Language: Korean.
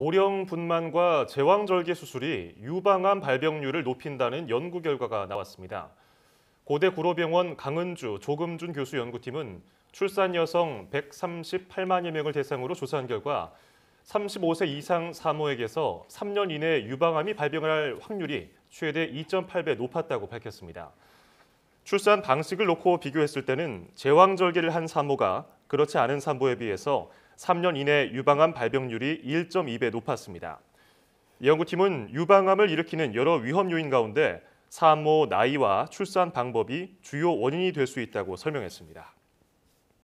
오령 분만과 제왕절개 수술이 유방암 발병률을 높인다는 연구 결과가 나왔습니다. 고대 구로병원 강은주 조금준 교수 연구팀은 출산 여성 138만여 명을 대상으로 조사한 결과 35세 이상 산모에게서 3년 이내 유방암이 발병을 할 확률이 최대 2.8배 높았다고 밝혔습니다. 출산 방식을 놓고 비교했을 때는 제왕절개를 한 산모가 그렇지 않은 산모에 비해서 3년 이내 유방암 발병률이 1.2배 높았습니다. 연구팀은 유방암을 일으키는 여러 위험 요인 가운데 산모 나이와 출산 방법이 주요 원인이 될 수 있다고 설명했습니다.